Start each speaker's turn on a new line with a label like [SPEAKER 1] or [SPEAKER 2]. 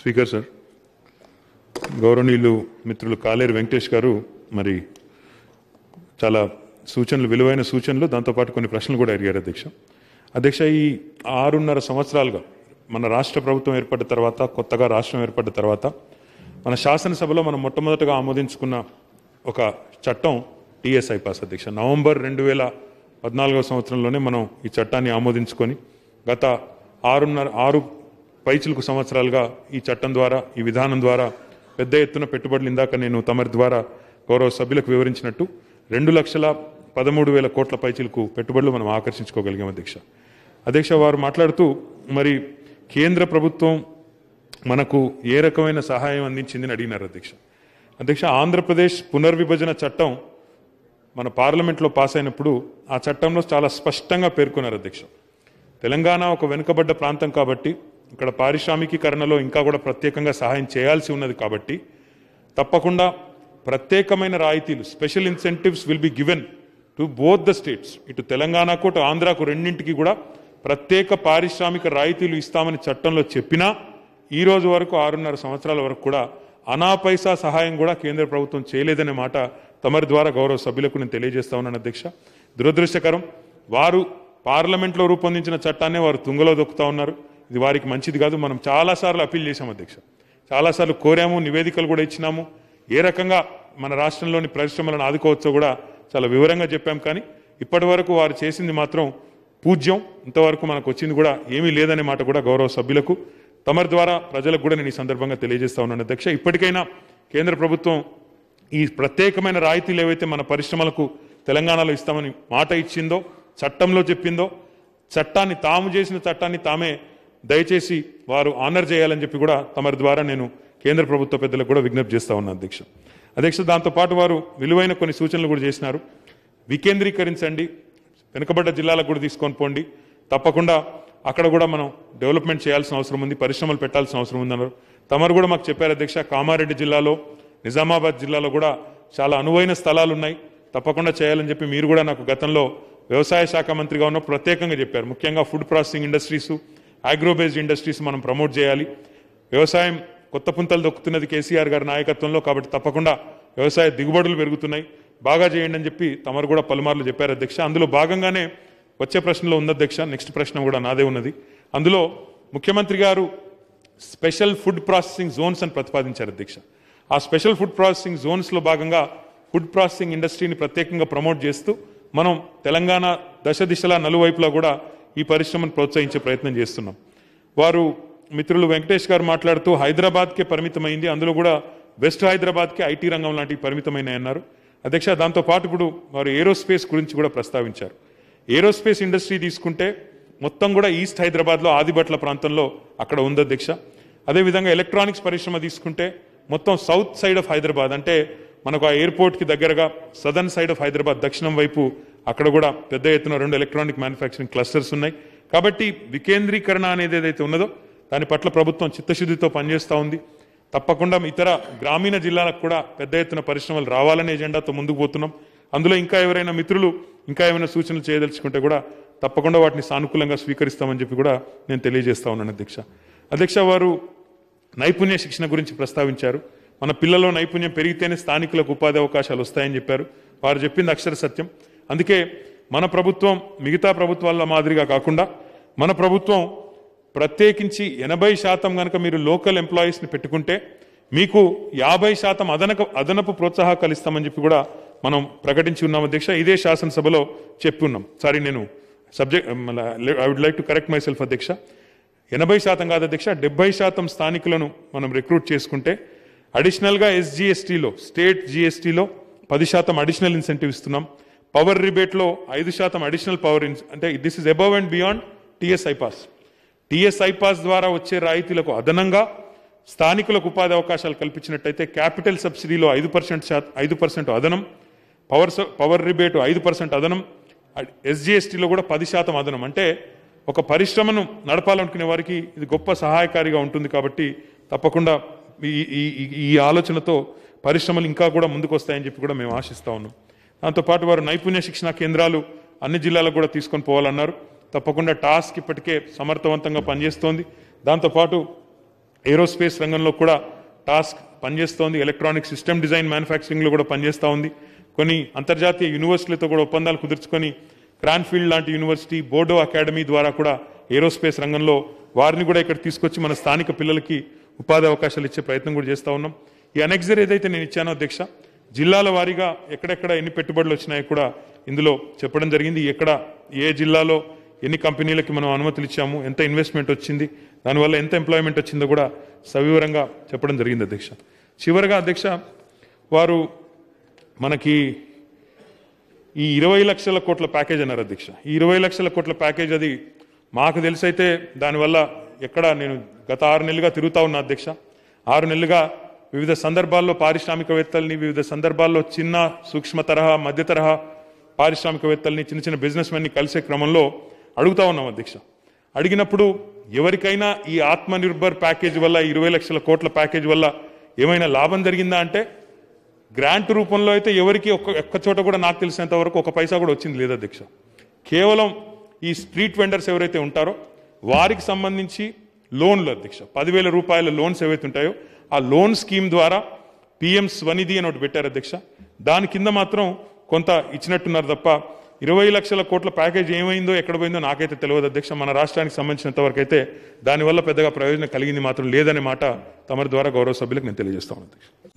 [SPEAKER 1] speaker sir గౌరవనీయులు మిత్రులు కాలేరు వెంకటేష్ గారు మరి చాలా సూచనలు విలువైన సూచనలు దాంతోపాటు కొన్ని ప్రశ్నలు కూడా అడిగారు అధ్యక్ష అధ్యక్ష ఈ ఆరున్నర సంవత్సరాలుగా మన రాష్ట్ర ప్రభుత్వం ఏర్పడిన తర్వాత కొత్తగా రాష్ట్రం ఏర్పడిన తర్వాత మన శాసనసభలో మనం మొట్టమొదటగా ఆమోదించుకున్న ఒక చట్టం టీఎస్ఐ పాస్ అధ్యక్ష నవంబర్ రెండు వేల పద్నాలుగో సంవత్సరంలోనే మనం ఈ చట్టాన్ని ఆమోదించుకొని గత ఆరున్నర ఆరు పైచిలకు సంవత్సరాలుగా ఈ చట్టం ద్వారా ఈ విధానం ద్వారా పెద్ద ఎత్తున పెట్టుబడులు ఇందాక నేను తమరి ద్వారా గౌరవ సభ్యులకు వివరించినట్టు రెండు లక్షల పదమూడు వేల కోట్ల పైచిలకు పెట్టుబడులు మనం ఆకర్షించుకోగలిగాం అధ్యక్ష అధ్యక్ష వారు మాట్లాడుతూ మరి కేంద్ర ప్రభుత్వం మనకు ఏ రకమైన సహాయం అందించిందని అడిగినారు అధ్యక్ష అధ్యక్ష ఆంధ్రప్రదేశ్ పునర్విభజన చట్టం మన పార్లమెంట్లో పాస్ అయినప్పుడు ఆ చట్టంలో చాలా స్పష్టంగా పేర్కొన్నారు అధ్యక్ష తెలంగాణ ఒక వెనుకబడ్డ ప్రాంతం కాబట్టి ఇక్కడ పారిశ్రామికీకరణలో ఇంకా కూడా ప్రత్యేకంగా సహాయం చేయాల్సి ఉన్నది కాబట్టి తప్పకుండా ప్రత్యేకమైన రాయితీలు special incentives will be given to both the states ఇటు తెలంగాణకు అటు ఆంధ్రాకు రెండింటికి కూడా ప్రత్యేక పారిశ్రామిక రాయితీలు ఇస్తామని చట్టంలో చెప్పినా ఈ రోజు వరకు ఆరున్నర సంవత్సరాల వరకు కూడా అనా పైసా సహాయం కూడా కేంద్ర ప్రభుత్వం చేయలేదనే మాట తమరి ద్వారా గౌరవ సభ్యులకు నేను తెలియజేస్తా ఉన్నాను అధ్యక్ష దురదృష్టకరం వారు పార్లమెంట్లో రూపొందించిన చట్టాన్ని వారు తుంగలో దొక్కుతా ఉన్నారు ఇది వారికి మంచిది కాదు మనం చాలాసార్లు అప్పీల్ చేశాము అధ్యక్ష చాలాసార్లు కోరాము నివేదికలు కూడా ఇచ్చినాము ఏ రకంగా మన రాష్ట్రంలోని పరిశ్రమలను ఆదుకోవచ్చో కూడా చాలా వివరంగా చెప్పాం కానీ ఇప్పటి వరకు వారు చేసింది మాత్రం పూజ్యం ఇంతవరకు మనకు వచ్చింది కూడా ఏమీ లేదనే మాట కూడా గౌరవ సభ్యులకు తమరి ద్వారా ప్రజలకు కూడా నేను ఈ సందర్భంగా తెలియజేస్తా ఉన్నాను అధ్యక్ష ఇప్పటికైనా కేంద్ర ప్రభుత్వం ఈ ప్రత్యేకమైన రాయితీలు ఏవైతే మన పరిశ్రమలకు తెలంగాణలో ఇస్తామని మాట ఇచ్చిందో చట్టంలో చెప్పిందో చట్టాన్ని తాము చేసిన చట్టాన్ని తామే దయచేసి వారు ఆనర్ చేయాలని చెప్పి కూడా తమరి ద్వారా నేను కేంద్ర ప్రభుత్వ పెద్దలకు కూడా విజ్ఞప్తి చేస్తా ఉన్నా అధ్యక్ష అధ్యక్ష దాంతోపాటు వారు విలువైన కొన్ని సూచనలు కూడా చేసినారు వికేంద్రీకరించండి వెనుకబడ్డ జిల్లాలకు కూడా తీసుకొని పోండి తప్పకుండా అక్కడ కూడా మనం డెవలప్మెంట్ చేయాల్సిన అవసరం ఉంది పరిశ్రమలు పెట్టాల్సిన అవసరం ఉందన్నారు తమరు కూడా మాకు చెప్పారు అధ్యక్ష కామారెడ్డి జిల్లాలో నిజామాబాద్ జిల్లాలో కూడా చాలా అనువైన స్థలాలు ఉన్నాయి తప్పకుండా చేయాలని చెప్పి మీరు కూడా నాకు గతంలో వ్యవసాయ శాఖ మంత్రిగా ఉన్న ప్రత్యేకంగా చెప్పారు ముఖ్యంగా food processing industries agro based industries మనం ప్రమోట్ చేయాలి వ్యవసాయం కొత్త పుంతలు దొక్కుతున్నది కేసీఆర్ గారి నాయకత్వంలో కాబట్టి తప్పకుండా వ్యవసాయ దిగుబడులు పెరుగుతున్నాయి బాగా చేయండి అని చెప్పి తమరు కూడా పలుమార్లు చెప్పారు అధ్యక్ష అందులో భాగంగానే వచ్చే ప్రశ్నలో ఉంది అధ్యక్ష నెక్స్ట్ ప్రశ్న కూడా నాదే ఉన్నది అందులో ముఖ్యమంత్రి గారు స్పెషల్ ఫుడ్ ప్రాసెసింగ్ జోన్స్ అని ప్రతిపాదించారు అధ్యక్ష ఆ స్పెషల్ ఫుడ్ ప్రాసెసింగ్ జోన్స్లో భాగంగా ఫుడ్ ప్రాసెసింగ్ ఇండస్ట్రీని ప్రత్యేకంగా ప్రమోట్ చేస్తూ మనం తెలంగాణ దశ దిశలా నలువైపులా కూడా ఈ పరిశ్రమను ప్రోత్సహించే ప్రయత్నం చేస్తున్నాం వారు మిత్రులు వెంకటేష్ గారు మాట్లాడుతూ హైదరాబాద్కే పరిమితమైంది అందులో కూడా వెస్ట్ హైదరాబాద్కే ఐటీ రంగం లాంటివి పరిమితమైన అన్నారు అధ్యక్ష దాంతోపాటు ఇప్పుడు వారు ఏరోస్పేస్ గురించి కూడా ప్రస్తావించారు ఏరోస్పేస్ ఇండస్ట్రీ తీసుకుంటే మొత్తం కూడా ఈస్ట్ హైదరాబాద్లో ఆదిబట్ల ప్రాంతంలో అక్కడ ఉంది అధ్యక్ష అదేవిధంగా ఎలక్ట్రానిక్స్ పరిశ్రమ తీసుకుంటే మొత్తం సౌత్ సైడ్ ఆఫ్ హైదరాబాద్ అంటే మనకు ఆ ఎయిర్పోర్ట్కి దగ్గరగా సదర్న్ సైడ్ ఆఫ్ హైదరాబాద్ దక్షిణం వైపు అక్కడ కూడా పెద్ద ఎత్తున రెండు ఎలక్ట్రానిక్ మ్యానుఫ్యాక్చరింగ్ క్లస్టర్స్ ఉన్నాయి కాబట్టి వికేంద్రీకరణ అనేది ఏదైతే ఉన్నదో దాని పట్ల ప్రభుత్వం చిత్తశుద్ధితో పనిచేస్తూ ఉంది తప్పకుండా ఇతర గ్రామీణ జిల్లాలకు కూడా పెద్ద ఎత్తున పరిశ్రమలు రావాలనే ఎజెండాతో ముందుకు పోతున్నాం అందులో ఇంకా ఎవరైనా మిత్రులు ఇంకా ఏమైనా సూచనలు చేయదలుచుకుంటే కూడా తప్పకుండా వాటిని సానుకూలంగా స్వీకరిస్తామని చెప్పి కూడా నేను తెలియజేస్తా ఉన్నాను అధ్యక్ష అధ్యక్ష వారు నైపుణ్య శిక్షణ గురించి ప్రస్తావించారు మన పిల్లల్లో నైపుణ్యం పెరిగితేనే స్థానికులకు ఉపాధి అవకాశాలు వస్తాయని చెప్పారు వారు చెప్పింది అక్షర సత్యం అందుకే మన ప్రభుత్వం మిగతా ప్రభుత్వాల మాదిరిగా కాకుండా మన ప్రభుత్వం ప్రత్యేకించి ఎనభై శాతం కనుక మీరు లోకల్ ఎంప్లాయీస్ని పెట్టుకుంటే మీకు యాభై శాతం అదనక అదనపు ప్రోత్సాహకాలు ఇస్తామని చెప్పి కూడా మనం ప్రకటించి ఉన్నాం అధ్యక్ష ఇదే శాసనసభలో చెప్పి ఉన్నాం సారీ నేను subject I would like to correct myself అధ్యక్ష ఎనభై శాతం కాదు అధ్యక్ష డెబ్బై శాతం స్థానికులను మనం రిక్రూట్ చేసుకుంటే అడిషనల్గా ఎస్జిఎస్టీలో స్టేట్ జిఎస్టీలో పది శాతం అడిషనల్ ఇన్సెంటివ్ ఇస్తున్నాం పవర్ రిబేట్లో ఐదు శాతం అడిషనల్ పవర్ ఇన్స్ అంటే this is above and beyond TSI pass TSI pass ద్వారా వచ్చే రాయితీలకు అదనంగా స్థానికులకు ఉపాధి అవకాశాలు కల్పించినట్టయితే క్యాపిటల్ సబ్సిడీలో ఐదు పర్సెంట్ ఐదు పర్సెంట్ అదనం పవర్ పవర్ రిబేటు ఐదు పర్సెంట్ అదనం ఎస్జిఎస్టీలో కూడా పది శాతం అదనం అంటే ఒక పరిశ్రమను నడపాలనుకునే వారికి ఇది గొప్ప సహాయకారిగా ఉంటుంది కాబట్టి తప్పకుండా ఈ ఈ ఆలోచనతో పరిశ్రమలు ఇంకా కూడా ముందుకు వస్తాయని చెప్పి కూడా మేము ఆశిస్తూ ఉన్నాం దాంతోపాటు వారు నైపుణ్య శిక్షణ కేంద్రాలు అన్ని జిల్లాలకు కూడా తీసుకొని పోవాలన్నారు తప్పకుండా టాస్క్ ఇప్పటికే సమర్థవంతంగా పనిచేస్తోంది దాంతోపాటు ఏరోస్పేస్ రంగంలో కూడా టాస్క్ పనిచేస్తోంది ఎలక్ట్రానిక్ సిస్టమ్ డిజైన్ మ్యానుఫ్యాక్చరింగ్లో కూడా పనిచేస్తూ ఉంది కొన్ని అంతర్జాతీయ యూనివర్సిటీలతో కూడా ఒప్పందాలు కుదుర్చుకొని క్రాన్ఫీల్డ్ లాంటి యూనివర్సిటీ బోర్డో అకాడమీ ద్వారా కూడా ఏరోస్పేస్ రంగంలో వారిని కూడా ఇక్కడ తీసుకొచ్చి మన స్థానిక పిల్లలకి ఉపాధి అవకాశాలు ఇచ్చే ప్రయత్నం కూడా చేస్తూ ఉన్నాం ఈ అనెక్జర్ ఏదైతే నేను ఇచ్చానో అధ్యక్ష జిల్లాల వారీగా ఎక్కడెక్కడ ఎన్ని పెట్టుబడులు వచ్చినాయో కూడా ఇందులో చెప్పడం జరిగింది ఎక్కడ ఏ జిల్లాలో ఎన్ని కంపెనీలకి మనం అనుమతులు ఇచ్చాము ఎంత ఇన్వెస్ట్మెంట్ వచ్చింది దానివల్ల ఎంత ఎంప్లాయ్మెంట్ వచ్చిందో కూడా సవివరంగా చెప్పడం జరిగింది అధ్యక్ష చివరిగా అధ్యక్ష వారు మనకి ఈ ఇరవై లక్షల కోట్ల ప్యాకేజ్ అన్నారు అధ్యక్ష ఈ ఇరవై లక్షల కోట్ల ప్యాకేజ్ అది మాకు తెలిసైతే దానివల్ల ఎక్కడ నేను గత ఆరు నెలలుగా తిరుగుతూ ఉన్నా అధ్యక్ష ఆరు నెలలుగా వివిధ సందర్భాల్లో పారిశ్రామికవేత్తల్ని వివిధ సందర్భాల్లో చిన్న సూక్ష్మ తరహా మధ్య తరహా పారిశ్రామికవేత్తల్ని చిన్న చిన్న బిజినెస్ మెన్ని కలిసే క్రమంలో అడుగుతా ఉన్నాం అధ్యక్ష అడిగినప్పుడు ఎవరికైనా ఈ ఆత్మనిర్భర్ ప్యాకేజ్ వల్ల ఇరవై లక్షల కోట్ల ప్యాకేజ్ వల్ల ఏమైనా లాభం జరిగిందా అంటే గ్రాంట్ రూపంలో అయితే ఎవరికి ఒక్క ఒక్క చోట కూడా నాకు తెలిసినంత వరకు ఒక పైసా కూడా వచ్చింది లేదు అధ్యక్ష కేవలం ఈ స్ట్రీట్ వెండర్స్ ఎవరైతే ఉంటారో వారికి సంబంధించి లోన్లు అధ్యక్ష పదివేల రూపాయల లోన్స్ ఏవైతే ఉంటాయో ఆ లోన్ స్కీమ్ ద్వారా పిఎం స్వనిధి అని ఒకటి పెట్టారు అధ్యక్ష దాని కింద మాత్రం కొంత ఇచ్చినట్టున్నారు తప్ప ఇరవై లక్షల కోట్ల ప్యాకేజ్ ఏమైందో ఎక్కడ పోయిందో నాకైతే తెలియదు అధ్యక్ష మన రాష్ట్రానికి సంబంధించినంత వరకు అయితే దానివల్ల పెద్దగా ప్రయోజనం కలిగింది మాత్రం లేదనే మాట తమరి ద్వారా గౌరవ సభ్యులకు నేను తెలియజేస్తాను అధ్యక్ష